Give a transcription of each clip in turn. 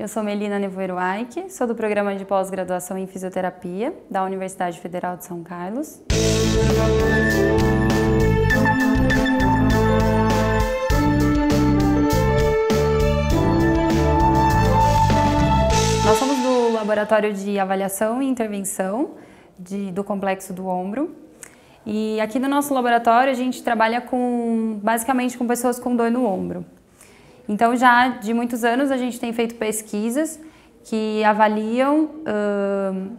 Eu sou Melina Nevoeiro Aike, sou do programa de pós-graduação em fisioterapia da Universidade Federal de São Carlos. Nós somos do Laboratório de Avaliação e Intervenção de, do Complexo do Ombro. E aqui no nosso laboratório a gente trabalha com, basicamente com pessoas com dor no ombro. Então, já de muitos anos, a gente tem feito pesquisas que avaliam uh,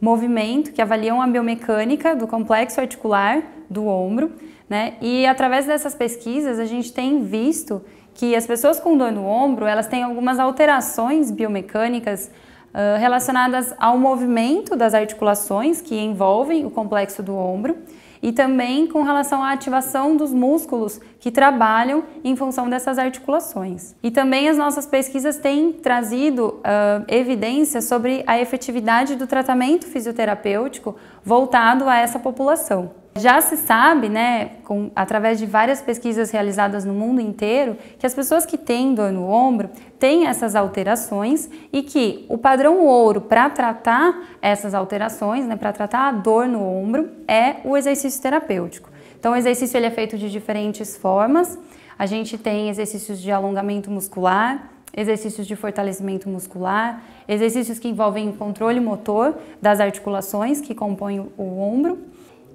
movimento, que avaliam a biomecânica do complexo articular do ombro, né? E através dessas pesquisas, a gente tem visto que as pessoas com dor no ombro, elas têm algumas alterações biomecânicas uh, relacionadas ao movimento das articulações que envolvem o complexo do ombro e também com relação à ativação dos músculos que trabalham em função dessas articulações. E também as nossas pesquisas têm trazido uh, evidências sobre a efetividade do tratamento fisioterapêutico voltado a essa população. Já se sabe, né, com, através de várias pesquisas realizadas no mundo inteiro, que as pessoas que têm dor no ombro têm essas alterações e que o padrão ouro para tratar essas alterações, né, para tratar a dor no ombro, é o exercício terapêutico. Então, o exercício ele é feito de diferentes formas. A gente tem exercícios de alongamento muscular, exercícios de fortalecimento muscular, exercícios que envolvem o controle motor das articulações que compõem o ombro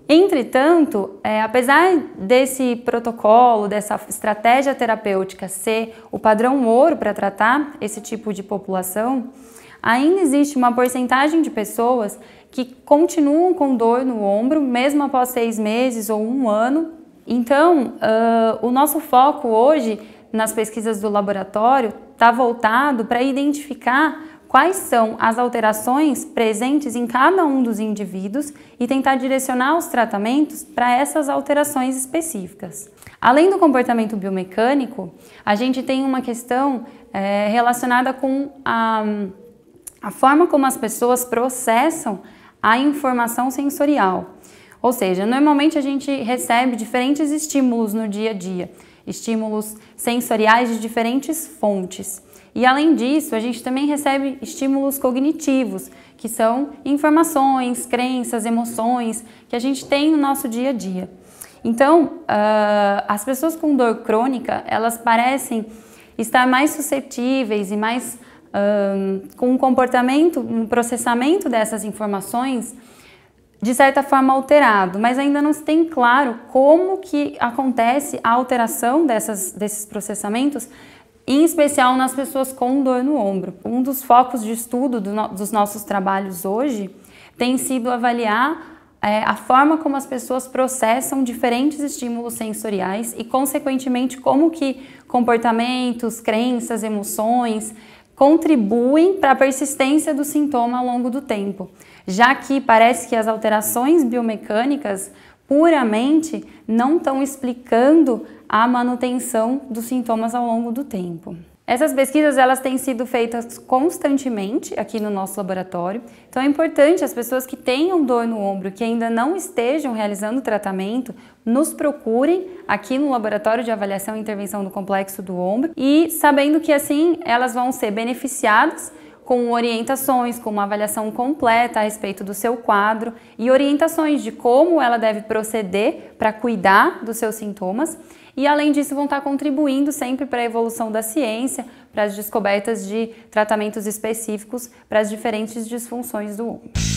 Entretanto, é, apesar desse protocolo, dessa estratégia terapêutica ser o padrão ouro para tratar esse tipo de população, ainda existe uma porcentagem de pessoas que continuam com dor no ombro, mesmo após seis meses ou um ano. Então, uh, o nosso foco hoje nas pesquisas do laboratório está voltado para identificar quais são as alterações presentes em cada um dos indivíduos e tentar direcionar os tratamentos para essas alterações específicas. Além do comportamento biomecânico, a gente tem uma questão é, relacionada com a, a forma como as pessoas processam a informação sensorial. Ou seja, normalmente a gente recebe diferentes estímulos no dia a dia estímulos sensoriais de diferentes fontes. E além disso, a gente também recebe estímulos cognitivos, que são informações, crenças, emoções que a gente tem no nosso dia a dia. Então, uh, as pessoas com dor crônica, elas parecem estar mais suscetíveis e mais uh, com um comportamento, um processamento dessas informações de certa forma alterado, mas ainda não se tem claro como que acontece a alteração dessas, desses processamentos, em especial nas pessoas com dor no ombro. Um dos focos de estudo do dos nossos trabalhos hoje tem sido avaliar é, a forma como as pessoas processam diferentes estímulos sensoriais e, consequentemente, como que comportamentos, crenças, emoções contribuem para a persistência do sintoma ao longo do tempo, já que parece que as alterações biomecânicas puramente não estão explicando a manutenção dos sintomas ao longo do tempo. Essas pesquisas elas têm sido feitas constantemente aqui no nosso laboratório, então é importante as pessoas que tenham dor no ombro, que ainda não estejam realizando tratamento, nos procurem aqui no Laboratório de Avaliação e Intervenção do Complexo do Ombro e sabendo que assim elas vão ser beneficiadas com orientações, com uma avaliação completa a respeito do seu quadro e orientações de como ela deve proceder para cuidar dos seus sintomas e, além disso, vão estar contribuindo sempre para a evolução da ciência, para as descobertas de tratamentos específicos para as diferentes disfunções do ombro.